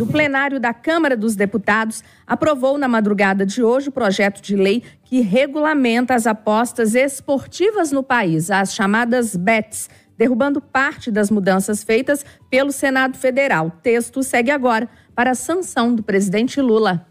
O plenário da Câmara dos Deputados aprovou na madrugada de hoje o projeto de lei que regulamenta as apostas esportivas no país, as chamadas BETs, derrubando parte das mudanças feitas pelo Senado Federal. O texto segue agora para a sanção do presidente Lula.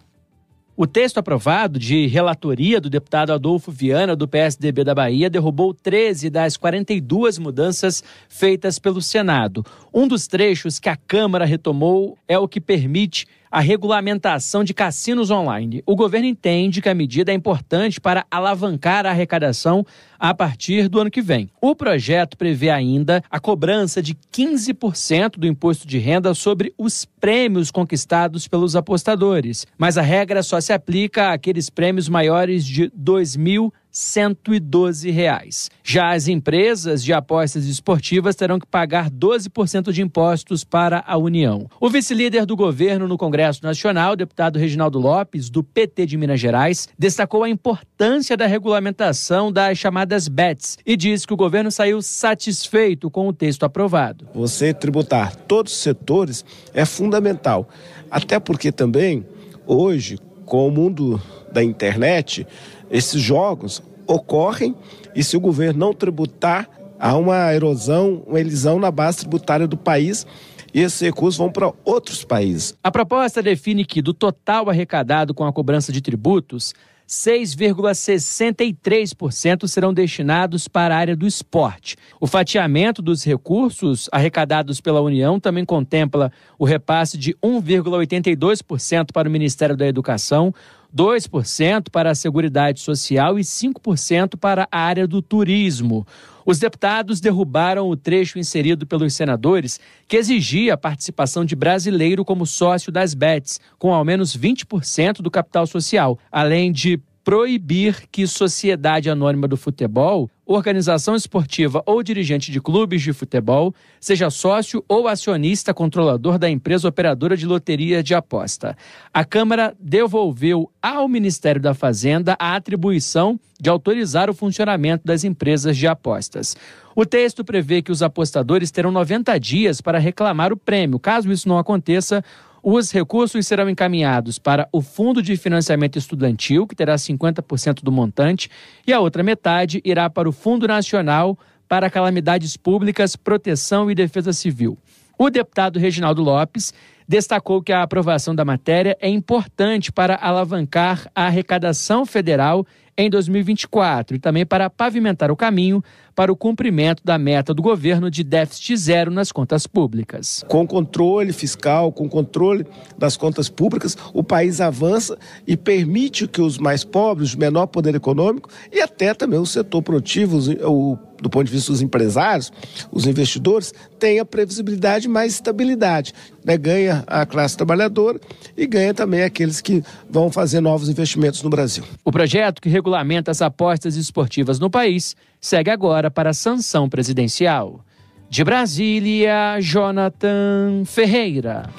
O texto aprovado, de relatoria do deputado Adolfo Viana, do PSDB da Bahia, derrubou 13 das 42 mudanças feitas pelo Senado. Um dos trechos que a Câmara retomou é o que permite a regulamentação de cassinos online. O governo entende que a medida é importante para alavancar a arrecadação a partir do ano que vem. O projeto prevê ainda a cobrança de 15% do imposto de renda sobre os prêmios conquistados pelos apostadores, mas a regra só se aplica àqueles prêmios maiores de 2 mil 112 reais. Já as empresas de apostas esportivas terão que pagar 12% de impostos para a União. O vice-líder do governo no Congresso Nacional, deputado Reginaldo Lopes, do PT de Minas Gerais, destacou a importância da regulamentação das chamadas BETs e diz que o governo saiu satisfeito com o texto aprovado. Você tributar todos os setores é fundamental, até porque também hoje com o mundo da internet, esses jogos ocorrem e se o governo não tributar, há uma erosão, uma elisão na base tributária do país e esses recursos vão para outros países. A proposta define que, do total arrecadado com a cobrança de tributos, 6,63% serão destinados para a área do esporte. O fatiamento dos recursos arrecadados pela União também contempla o repasse de 1,82% para o Ministério da Educação, 2% para a Seguridade Social e 5% para a área do turismo. Os deputados derrubaram o trecho inserido pelos senadores que exigia a participação de brasileiro como sócio das BETs, com ao menos 20% do capital social, além de proibir que Sociedade Anônima do Futebol organização esportiva ou dirigente de clubes de futebol, seja sócio ou acionista controlador da empresa operadora de loteria de aposta. A Câmara devolveu ao Ministério da Fazenda a atribuição de autorizar o funcionamento das empresas de apostas. O texto prevê que os apostadores terão 90 dias para reclamar o prêmio. Caso isso não aconteça, os recursos serão encaminhados para o Fundo de Financiamento Estudantil, que terá 50% do montante, e a outra metade irá para o Fundo Nacional para Calamidades Públicas, Proteção e Defesa Civil. O deputado Reginaldo Lopes destacou que a aprovação da matéria é importante para alavancar a arrecadação federal em 2024 e também para pavimentar o caminho para o cumprimento da meta do governo de déficit zero nas contas públicas. Com controle fiscal, com controle das contas públicas, o país avança e permite que os mais pobres, de menor poder econômico e até também o setor produtivo, o do ponto de vista dos empresários, os investidores, tenha previsibilidade e mais estabilidade. Né? Ganha a classe trabalhadora e ganha também aqueles que vão fazer novos investimentos no Brasil. O projeto que regulamenta as apostas esportivas no país segue agora para a sanção presidencial. De Brasília, Jonathan Ferreira.